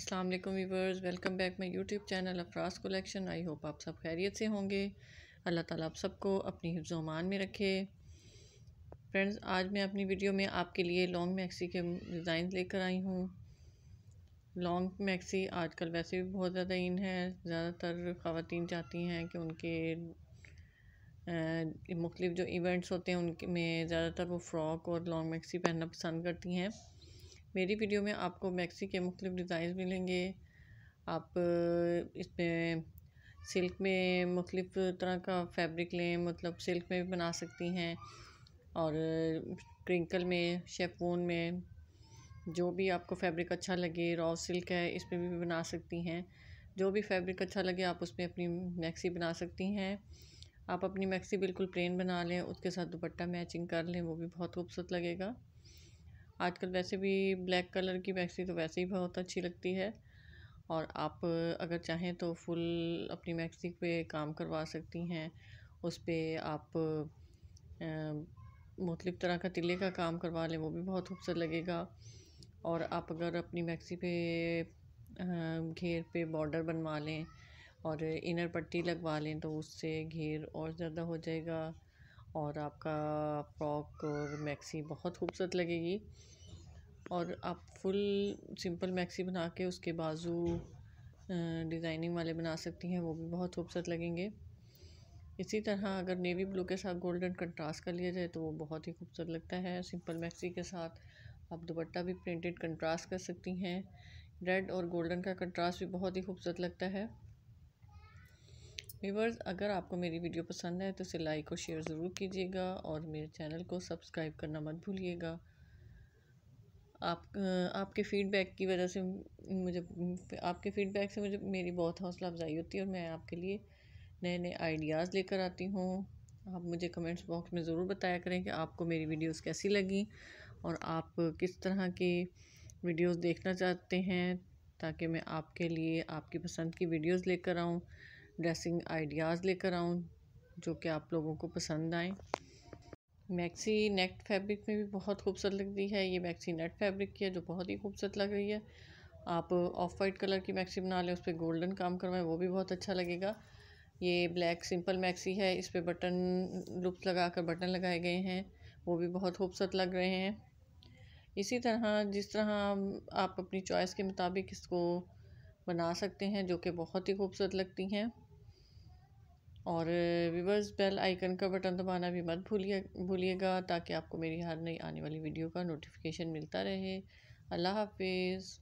अस्सलाम वालेकुम viewers welcome back my YouTube channel Afraz collection I hope आप सब खैरियत से होंगे अल्लाह ताला आप सबको अपनी हिफ्जमान में रखे फ्रेंड्स आज मैं अपनी वीडियो में आपके लिए लॉन्ग मैक्सी के डिज़ाइन लेकर आई हूँ लॉन्ग मैक्सी आजकल वैसे भी बहुत ज़्यादा इन है ज़्यादातर ख़वान चाहती हैं कि उनके मुख्तलिफ जो इवेंट्स होते हैं उनके में ज़्यादातर वो फ़्रॉक और लॉन्ग मैक्सी पहनना पसंद करती हैं मेरी वीडियो में आपको मैक्सी के मुख्तलिफ डिज़ाइन मिलेंगे आप इसमें सिल्क में मुख्तलिफ तरह का फैब्रिक लें मतलब सिल्क में भी बना सकती हैं और क्रिंकल में शेफोन में जो भी आपको फैब्रिक अच्छा लगे रॉ सिल्क है इसमें भी, भी बना सकती हैं जो भी फैब्रिक अच्छा लगे आप उसमें अपनी मैक्सी बना सकती हैं आप अपनी मैक्सी बिल्कुल प्लेन बना लें उसके साथ दुपट्टा मैचिंग कर लें वो भी बहुत खूबसूरत लगेगा आजकल वैसे भी ब्लैक कलर की मैक्सी तो वैसे ही बहुत अच्छी लगती है और आप अगर चाहें तो फुल अपनी मैक्सी पे काम करवा सकती हैं उस पर आप मुख्तलिफ़ तरह का तिले का काम करवा लें वो भी बहुत खूबसूरत लगेगा और आप अगर अपनी मैक्सी पे घेर पे बॉर्डर बनवा लें और इनर पट्टी लगवा लें तो उससे घेर और ज़्यादा हो जाएगा और आपका फ्रॉक और मैक्सी बहुत खूबसूरत लगेगी और आप फुल सिंपल मैक्सी बना के उसके बाजू डिज़ाइनिंग वाले बना सकती हैं वो भी बहुत खूबसूरत लगेंगे इसी तरह अगर नेवी ब्लू के साथ गोल्डन कंट्रास्ट कर लिया जाए तो वो बहुत ही खूबसूरत लगता है सिंपल मैक्सी के साथ आप दुपट्टा भी प्रिंटेड कंट्रास्ट कर सकती हैं रेड और गोल्डन का कंट्रास्ट भी बहुत ही खूबसूरत लगता है व्यूवर्स अगर आपको मेरी वीडियो पसंद है तो इसे लाइक और शेयर ज़रूर कीजिएगा और मेरे चैनल को सब्सक्राइब करना मत भूलिएगा आप आपके फ़ीडबैक की वजह से मुझे आपके फ़ीडबैक से मुझे मेरी बहुत हौसला अफजाई होती है और मैं आपके लिए नए नए आइडियाज़ लेकर आती हूँ आप मुझे कमेंट्स बॉक्स में ज़रूर बताया करें कि आपको मेरी वीडियोस कैसी लगी और आप किस तरह की वीडियोस देखना चाहते हैं ताकि मैं आपके लिए आपकी पसंद की वीडियोस लेकर आऊँ ड्रेसिंग आइडियाज़ लेकर आऊँ जो कि आप लोगों को पसंद आएँ मैक्सी नेट फैब्रिक में भी बहुत खूबसूरत लगती है ये मैक्सी नेट फैब्रिक की है जो बहुत ही खूबसूरत लग रही है आप ऑफ वाइट कलर की मैक्सी बना लें उस पर गोल्डन काम करवाएं वो भी बहुत अच्छा लगेगा ये ब्लैक सिंपल मैक्सी है इस पर बटन लुप्स लगा कर बटन लगाए गए हैं वो भी बहुत खूबसूरत लग रहे हैं इसी तरह जिस तरह आप अपनी चॉइस के मुताबिक इसको बना सकते हैं जो कि बहुत ही खूबसूरत लगती हैं और विवर्स बेल आइकन का बटन दबाना भी मत भूलिए भूलिएगा ताकि आपको मेरी हर नई आने वाली वीडियो का नोटिफिकेशन मिलता रहे अल्लाह हाफिज़